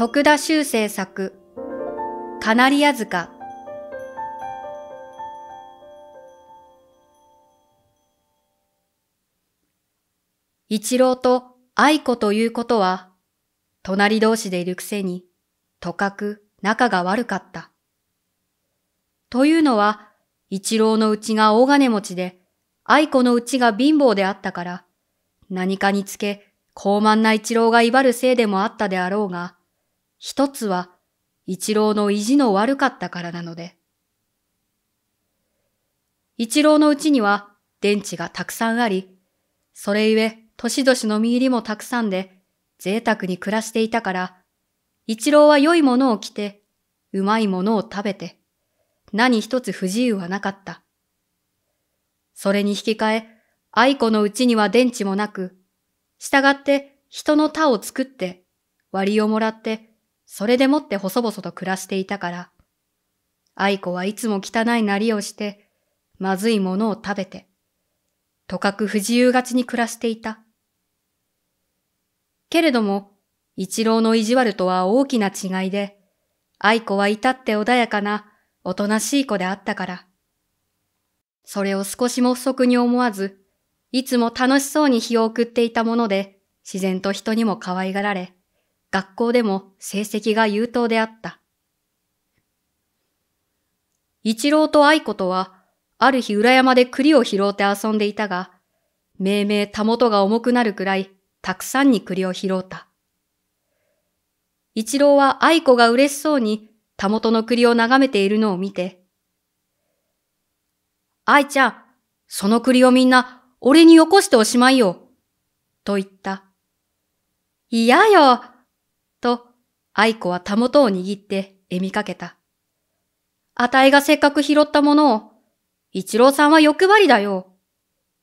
徳田修正作、カナリア塚。一郎と愛子ということは、隣同士でいるくせに、とかく仲が悪かった。というのは、一郎のうちが大金持ちで、愛子のうちが貧乏であったから、何かにつけ、高慢な一郎が威張るせいでもあったであろうが、一つは一郎の意地の悪かったからなので。一郎のうちには電池がたくさんあり、それゆえ年々の身入りもたくさんで贅沢に暮らしていたから、一郎は良いものを着て、うまいものを食べて、何一つ不自由はなかった。それに引き換え、愛子のうちには電池もなく、従って人の他を作って、割をもらってそれでもって細々と暮らしていたから、愛子はいつも汚いなりをして、まずいものを食べて、とかく不自由がちに暮らしていた。けれども、一郎の意地悪とは大きな違いで、愛子は至って穏やかな、おとなしい子であったから。それを少しも不足に思わず、いつも楽しそうに日を送っていたもので、自然と人にも可愛がられ、学校でも成績が優等であった。一郎と愛子とは、ある日裏山で栗を拾うて遊んでいたが、命名たもとが重くなるくらい、たくさんに栗を拾うた。一郎は愛子が嬉しそうに、たもとの栗を眺めているのを見て、愛ちゃん、その栗をみんな、俺によこしておしまいよ、と言った。嫌よ、愛子はたもとを握って絵みかけた。あたいがせっかく拾ったものを、一郎さんは欲張りだよ。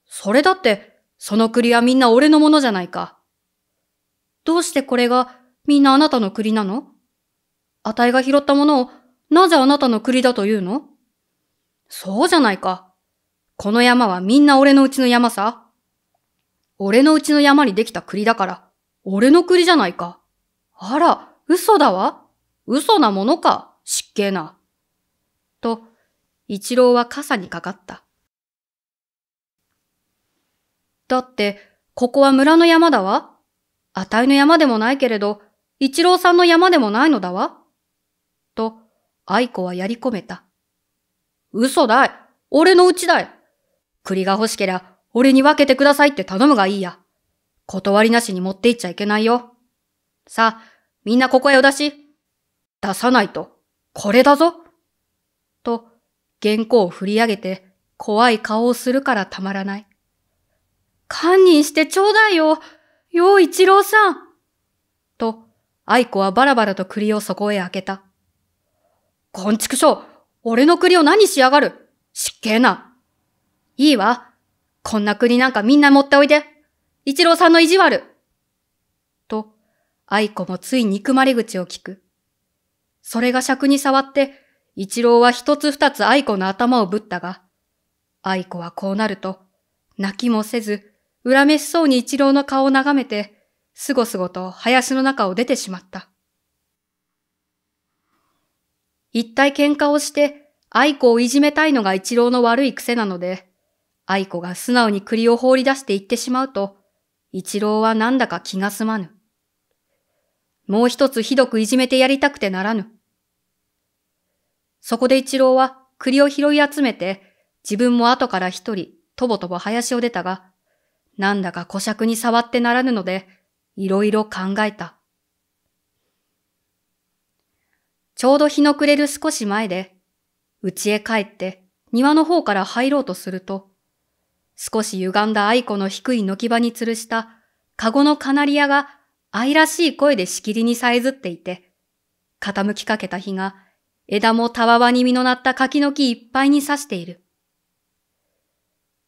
それだって、その栗はみんな俺のものじゃないか。どうしてこれがみんなあなたの栗なのあたいが拾ったものをなぜあなたの栗だというのそうじゃないか。この山はみんな俺のうちの山さ。俺のうちの山にできた栗だから、俺の栗じゃないか。あら、嘘だわ嘘なものか失敬な。と、一郎は傘にかかった。だって、ここは村の山だわ。あたいの山でもないけれど、一郎さんの山でもないのだわ。と、愛子はやり込めた。嘘だい俺のうちだい栗が欲しけりゃ、俺に分けてくださいって頼むがいいや。断りなしに持っていっちゃいけないよ。さあ、みんなここへお出し。出さないと、これだぞ。と、原稿を振り上げて、怖い顔をするからたまらない。堪忍してちょうだいよ、陽一郎さん。と、愛子はバラバラと栗をそこへ開けた。こんちくしょう、俺の栗を何しやがる失敬な。いいわ。こんな栗なんかみんな持っておいで。一郎さんの意地悪。愛子もつい憎まれ口を聞く。それが尺に触って、一郎は一つ二つ愛子の頭をぶったが、愛子はこうなると、泣きもせず、恨めしそうに一郎の顔を眺めて、すごすごと林の中を出てしまった。一体喧嘩をして、愛子をいじめたいのが一郎の悪い癖なので、愛子が素直に栗を放り出して行ってしまうと、一郎はなんだか気が済まぬ。もう一つひどくいじめてやりたくてならぬ。そこで一郎は栗を拾い集めて、自分も後から一人、とぼとぼ林を出たが、なんだか小尺に触ってならぬので、いろいろ考えた。ちょうど日の暮れる少し前で、家へ帰って庭の方から入ろうとすると、少し歪んだ愛子の低い軒場に吊るした、カゴのカナリアが愛らしい声でしきりにさえずっていて、傾きかけた日が枝もたわわに実のなった柿の木いっぱいに刺している。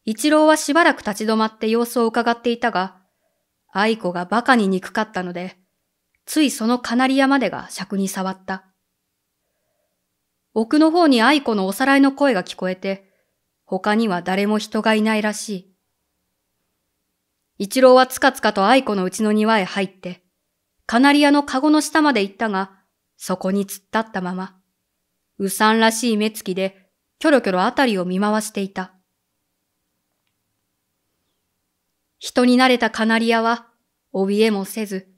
一郎はしばらく立ち止まって様子を伺っていたが、愛子が馬鹿に憎かったので、ついそのカナリアまでが尺に触った。奥の方に愛子のおさらいの声が聞こえて、他には誰も人がいないらしい。一郎はつかつかと愛子のうちの庭へ入って、カナリアのカゴの下まで行ったが、そこに突っ立ったまま、うさんらしい目つきで、キョロキョロあたりを見回していた。人に慣れたカナリアは、怯えもせず、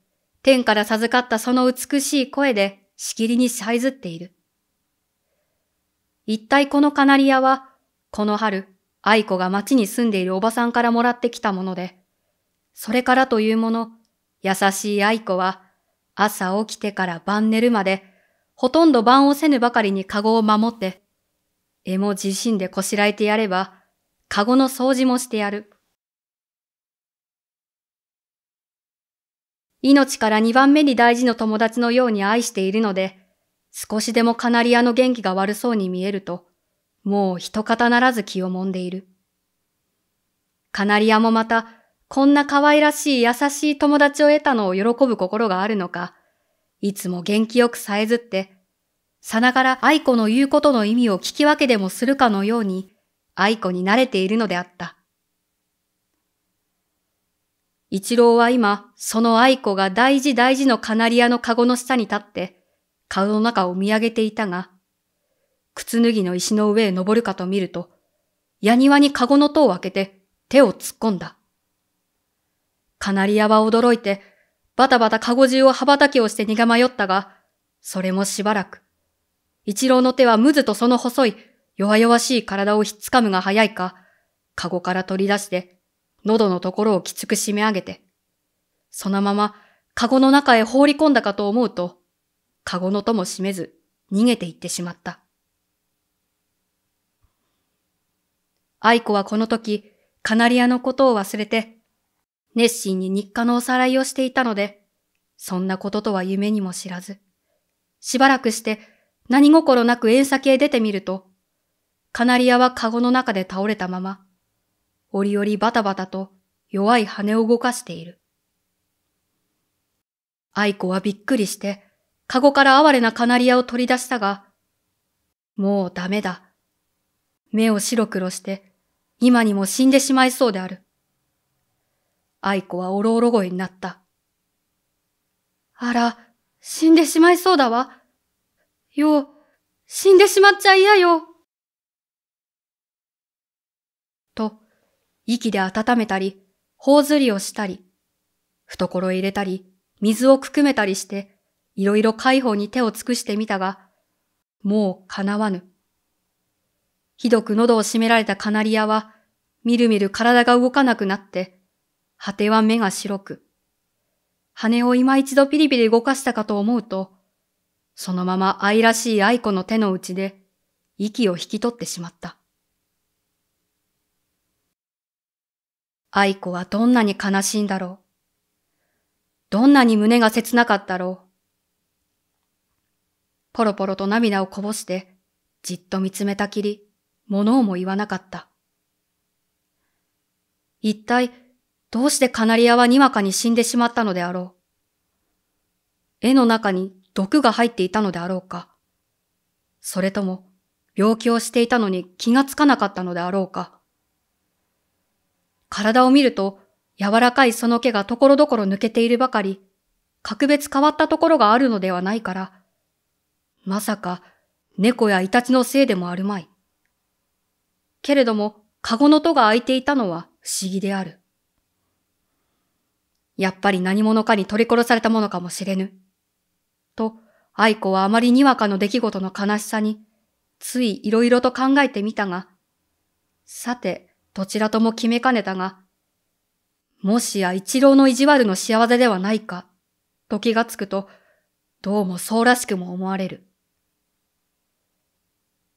天から授かったその美しい声で、しきりにさいずっている。一体このカナリアは、この春、愛子が町に住んでいるおばさんからもらってきたもので、それからというもの、優しい愛子は、朝起きてから晩寝るまで、ほとんど晩をせぬばかりにカゴを守って、絵も自身でこしらえてやれば、カゴの掃除もしてやる。命から二番目に大事の友達のように愛しているので、少しでもカナリアの元気が悪そうに見えると、もう一方ならず気をもんでいる。カナリアもまた、こんな可愛らしい優しい友達を得たのを喜ぶ心があるのか、いつも元気よくさえずって、さながら愛子の言うことの意味を聞き分けでもするかのように、愛子に慣れているのであった。一郎は今、その愛子が大事大事のカナリアのカゴの下に立って、顔の中を見上げていたが、靴脱ぎの石の上へ登るかと見ると、やにわにカゴの戸を開けて手を突っ込んだ。カナリアは驚いて、バタバタカゴ中を羽ばたきをして逃げ迷ったが、それもしばらく。一郎の手はむずとその細い、弱々しい体をひっつかむが早いか、カゴから取り出して、喉のところをきつく締め上げて、そのまま、カゴの中へ放り込んだかと思うと、カゴの戸も閉めず、逃げていってしまった。愛子はこの時、カナリアのことを忘れて、熱心に日課のおさらいをしていたので、そんなこととは夢にも知らず、しばらくして何心なく縁先へ出てみると、カナリアはカゴの中で倒れたまま、折々バタバタと弱い羽を動かしている。愛子はびっくりして、カゴから哀れなカナリアを取り出したが、もうダメだ。目を白黒して、今にも死んでしまいそうである。愛子はおろおろ声になった。あら、死んでしまいそうだわ。よ、死んでしまっちゃ嫌よ。と、息で温めたり、頬ずりをしたり、懐を入れたり、水をくくめたりして、いろいろ解放に手を尽くしてみたが、もう叶わぬ。ひどく喉を締められたカナリアは、みるみる体が動かなくなって、果ては目が白く、羽を今一度ピリピリ動かしたかと思うと、そのまま愛らしい愛子の手の内で息を引き取ってしまった。愛子はどんなに悲しいんだろう。どんなに胸が切なかったろう。ポロポロと涙をこぼして、じっと見つめたきり、物をも言わなかった。一体どうしてカナリアはにわかに死んでしまったのであろう。絵の中に毒が入っていたのであろうか。それとも、病気をしていたのに気がつかなかったのであろうか。体を見ると、柔らかいその毛がところどころ抜けているばかり、格別変わったところがあるのではないから、まさか猫やイタチのせいでもあるまい。けれども、カゴの戸が開いていたのは不思議である。やっぱり何者かに取り殺されたものかもしれぬ。と、愛子はあまりにわかの出来事の悲しさに、つい色々と考えてみたが、さて、どちらとも決めかねたが、もしや一郎の意地悪の幸せではないか、と気がつくと、どうもそうらしくも思われる。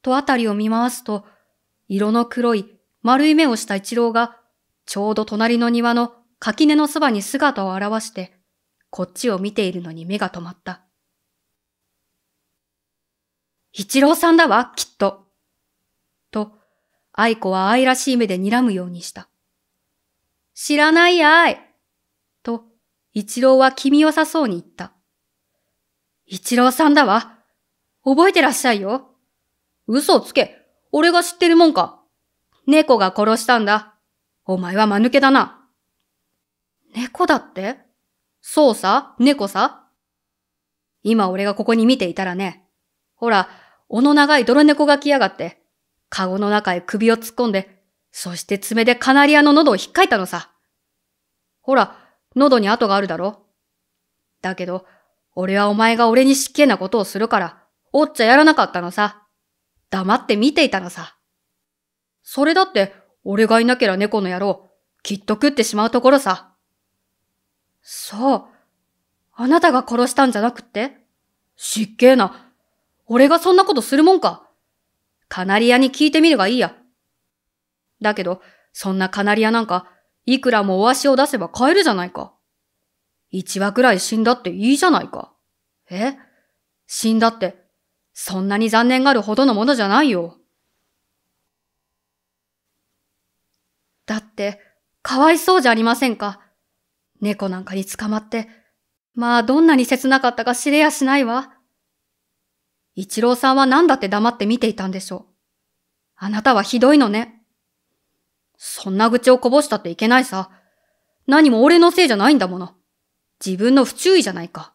とあたりを見回すと、色の黒い丸い目をした一郎が、ちょうど隣の庭の垣根のそばに姿を現して、こっちを見ているのに目が止まった。一郎さんだわ、きっと。と、愛子は愛らしい目で睨むようにした。知らないやい。と、一郎は気味よさそうに言った。一郎さんだわ。覚えてらっしゃいよ。嘘をつけ。俺が知ってるもんか。猫が殺したんだ。お前は間抜けだな。猫だってそうさ猫さ今俺がここに見ていたらね。ほら、尾の長い泥猫が来やがって、カゴの中へ首を突っ込んで、そして爪でカナリアの喉を引っかいたのさ。ほら、喉に跡があるだろだけど、俺はお前が俺に失敬なことをするから、おっちゃやらなかったのさ。黙って見ていたのさ。それだって、俺がいなけりゃ猫の野郎、きっと食ってしまうところさ。そう。あなたが殺したんじゃなくって失敬な。俺がそんなことするもんか。カナリアに聞いてみるがいいや。だけど、そんなカナリアなんか、いくらもお足を出せば買えるじゃないか。一話くらい死んだっていいじゃないか。え死んだって、そんなに残念があるほどのものじゃないよ。だって、かわいそうじゃありませんか。猫なんかに捕まって、まあどんなに切なかったか知れやしないわ。一郎さんは何だって黙って見ていたんでしょう。あなたはひどいのね。そんな愚痴をこぼしたっていけないさ。何も俺のせいじゃないんだもの。自分の不注意じゃないか。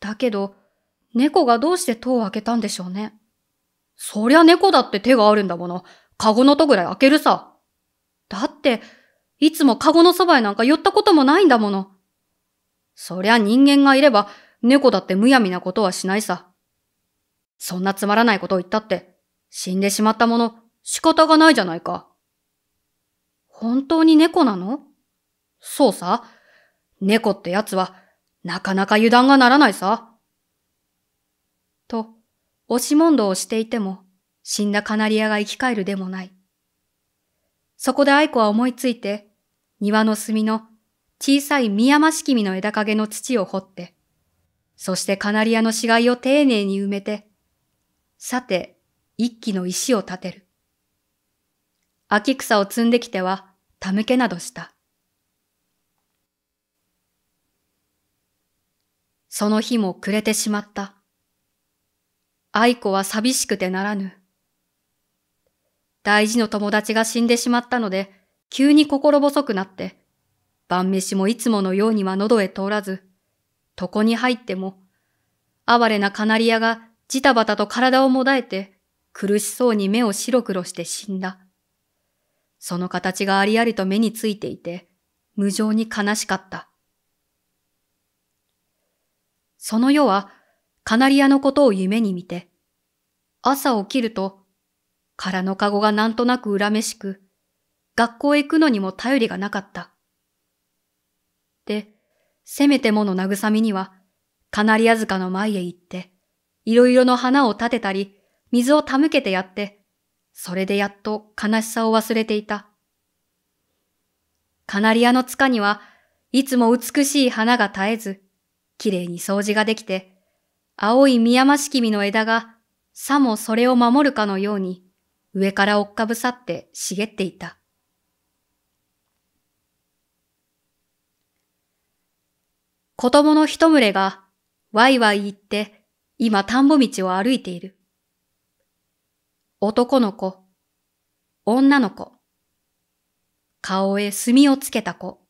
だけど、猫がどうして戸を開けたんでしょうね。そりゃ猫だって手があるんだもの。カゴの戸ぐらい開けるさ。だって、いつもカゴのそばへなんか寄ったこともないんだもの。そりゃ人間がいれば猫だってむやみなことはしないさ。そんなつまらないことを言ったって、死んでしまったもの仕方がないじゃないか。本当に猫なのそうさ。猫ってやつは、なかなか油断がならないさ。と、押し問答をしていても、死んだカナリアが生き返るでもない。そこで愛子は思いついて、庭の隅の小さい深山式みの枝陰の土を掘って、そしてカナリアの死骸を丁寧に埋めて、さて一基の石を立てる。秋草を摘んできては、た向けなどした。その日も暮れてしまった。愛子は寂しくてならぬ。大事の友達が死んでしまったので、急に心細くなって、晩飯もいつものようには喉へ通らず、床に入っても、哀れなカナリアがジタバタと体をもだえて、苦しそうに目を白黒して死んだ。その形がありありと目についていて、無情に悲しかった。その夜は、カナリアのことを夢に見て、朝起きると、空のかごがなんとなく恨めしく、学校へ行くのにも頼りがなかった。で、せめてもの慰みには、カナリア塚の前へ行って、いろいろの花を立てたり、水を手向けてやって、それでやっと悲しさを忘れていた。カナリアの塚には、いつも美しい花が絶えず、きれいに掃除ができて、青い宮山敷の枝が、さもそれを守るかのように、上から追っかぶさって茂っていた。子供の一群れがワイワイ言って今田んぼ道を歩いている。男の子、女の子、顔へ墨をつけた子、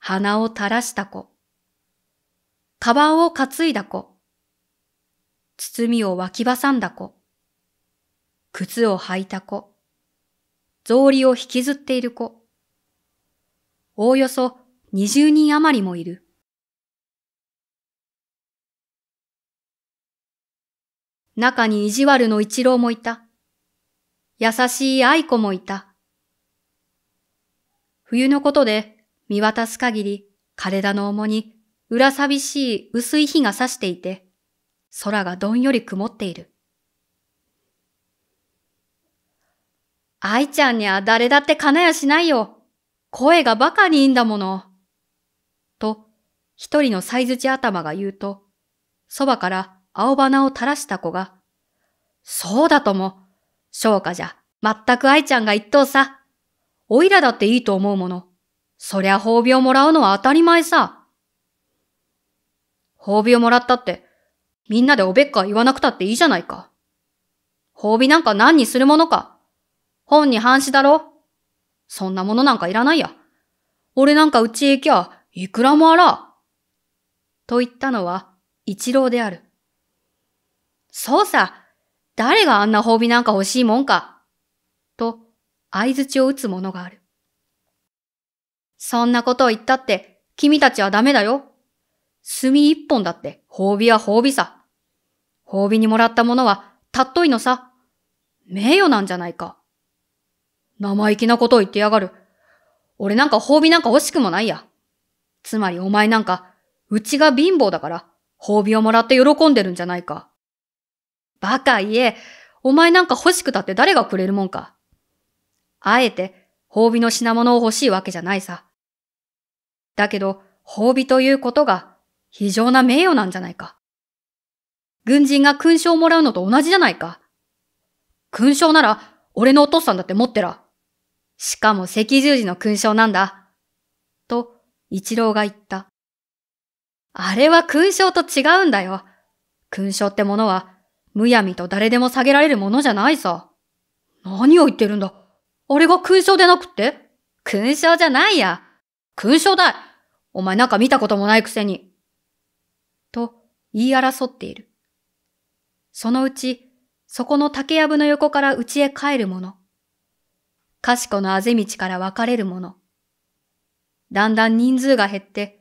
鼻を垂らした子、カバンを担いだ子、包みを脇挟んだ子、靴を履いた子、草履を引きずっている子、おおよそ20人余りもいる。中に意地悪の一郎もいた。優しい愛子もいた。冬のことで見渡す限り体の重に裏寂しい薄い日が差していて、空がどんより曇っている。愛ちゃんには誰だって金やしないよ。声がバカにいいんだもの。一人のサイズ地頭が言うと、そばから青花を垂らした子が、そうだとも、昇華じゃ、全く愛ちゃんが一等さ。おいらだっていいと思うもの。そりゃ褒美をもらうのは当たり前さ。褒美をもらったって、みんなでおべっか言わなくたっていいじゃないか。褒美なんか何にするものか。本に反しだろ。そんなものなんかいらないや。俺なんかうちへ行きゃ、いくらもあら。と言ったのは一郎である。そうさ誰があんな褒美なんか欲しいもんかと相槌を打つものがある。そんなことを言ったって君たちはダメだよ。墨一本だって褒美は褒美さ。褒美にもらったものはたっといのさ。名誉なんじゃないか。生意気なことを言ってやがる。俺なんか褒美なんか惜しくもないや。つまりお前なんかうちが貧乏だから、褒美をもらって喜んでるんじゃないか。バカ言え、お前なんか欲しくたって誰がくれるもんか。あえて、褒美の品物を欲しいわけじゃないさ。だけど、褒美ということが、非常な名誉なんじゃないか。軍人が勲章をもらうのと同じじゃないか。勲章なら、俺のお父さんだって持ってら。しかも赤十字の勲章なんだ。と、一郎が言った。あれは勲章と違うんだよ。勲章ってものは、むやみと誰でも下げられるものじゃないさ。何を言ってるんだ。あれが勲章でなくって勲章じゃないや。勲章だお前なんか見たこともないくせに。と、言い争っている。そのうち、そこの竹やぶの横から家へ帰る者。かしこのあぜ道から別れる者。だんだん人数が減って、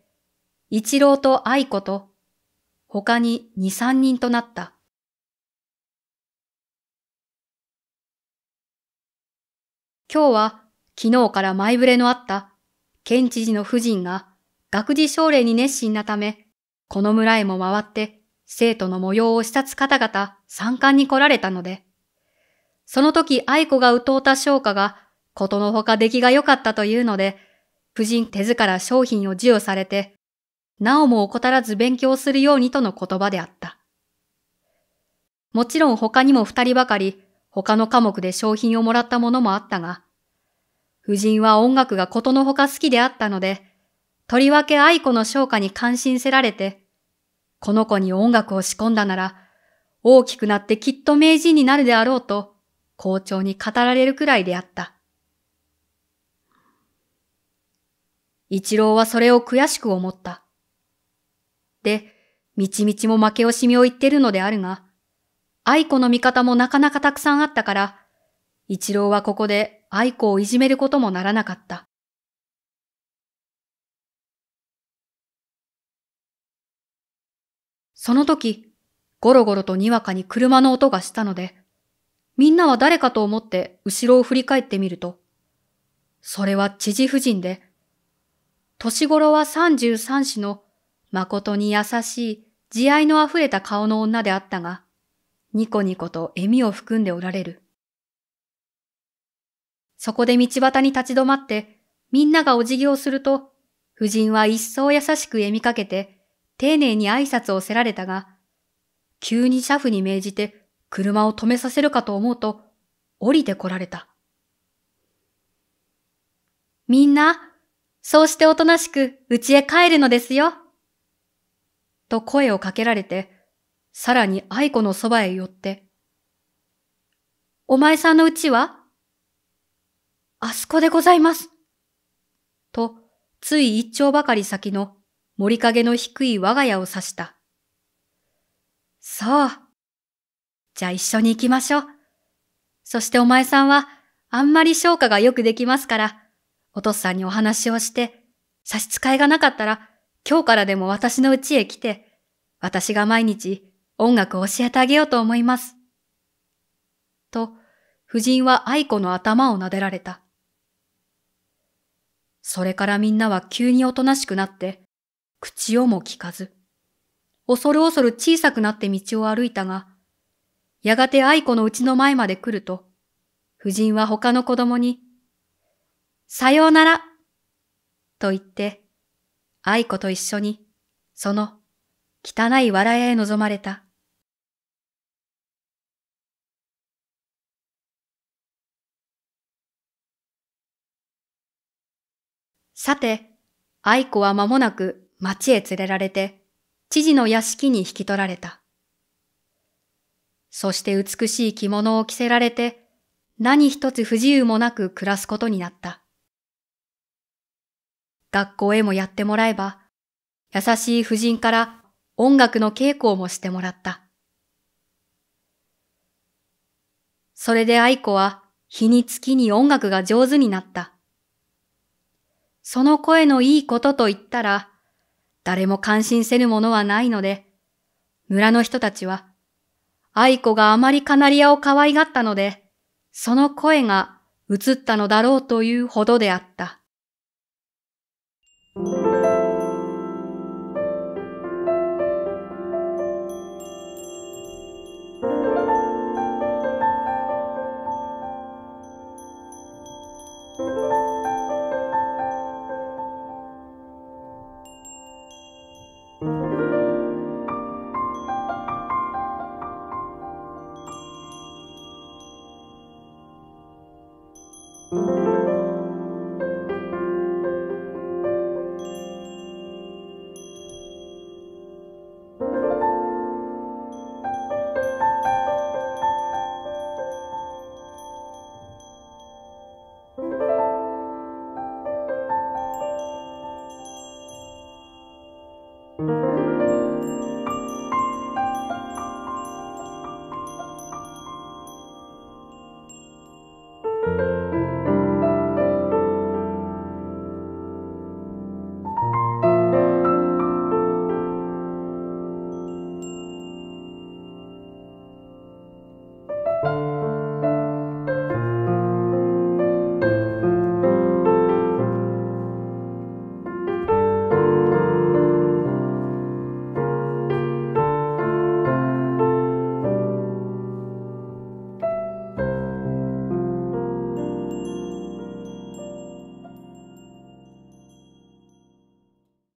一郎と愛子と、他に二三人となった。今日は昨日から前触れのあった県知事の夫人が学事奨励に熱心なため、この村へも回って生徒の模様を視察方々参観に来られたので、その時愛子が歌うた商家がことのほか出来が良かったというので、夫人手ずから商品を授与されて、なおも怠らず勉強するようにとの言葉であった。もちろん他にも二人ばかり、他の科目で賞品をもらったものもあったが、夫人は音楽がことのほか好きであったので、とりわけ愛子の昇華に感心せられて、この子に音楽を仕込んだなら、大きくなってきっと名人になるであろうと、校長に語られるくらいであった。一郎はそれを悔しく思った。、みちみちも負け惜しみを言ってるのであるが、愛子の味方もなかなかたくさんあったから、一郎はここで愛子をいじめることもならなかった。その時、ゴロゴロとにわかに車の音がしたので、みんなは誰かと思って後ろを振り返ってみると、それは知事夫人で、年頃は33子の誠に優しい、慈愛の溢れた顔の女であったが、ニコニコと笑みを含んでおられる。そこで道端に立ち止まって、みんながお辞儀をすると、夫人は一層優しく笑みかけて、丁寧に挨拶をせられたが、急に車夫に命じて車を止めさせるかと思うと、降りてこられた。みんな、そうしておとなしく家へ帰るのですよ。と声をかけられて、さらに愛子のそばへ寄って、お前さんのうちはあそこでございます。と、つい一丁ばかり先の森影の低い我が家を指した。そう。じゃあ一緒に行きましょう。そしてお前さんは、あんまり消化がよくできますから、お父さんにお話をして、差し支えがなかったら、今日からでも私の家へ来て、私が毎日音楽を教えてあげようと思います。と、夫人は愛子の頭を撫でられた。それからみんなは急におとなしくなって、口をも聞かず、恐る恐る小さくなって道を歩いたが、やがて愛子の家の前まで来ると、夫人は他の子供に、さようならと言って愛子と一緒に、その、汚い笑いへ望まれた。さて、愛子は間もなく町へ連れられて、知事の屋敷に引き取られた。そして美しい着物を着せられて、何一つ不自由もなく暮らすことになった。学校へもやってもらえば、優しい夫人から音楽の稽古もしてもらった。それで愛子は日に月に音楽が上手になった。その声のいいことと言ったら、誰も感心せぬものはないので、村の人たちは、愛子があまりカナリアを可愛がったので、その声が映ったのだろうというほどであった。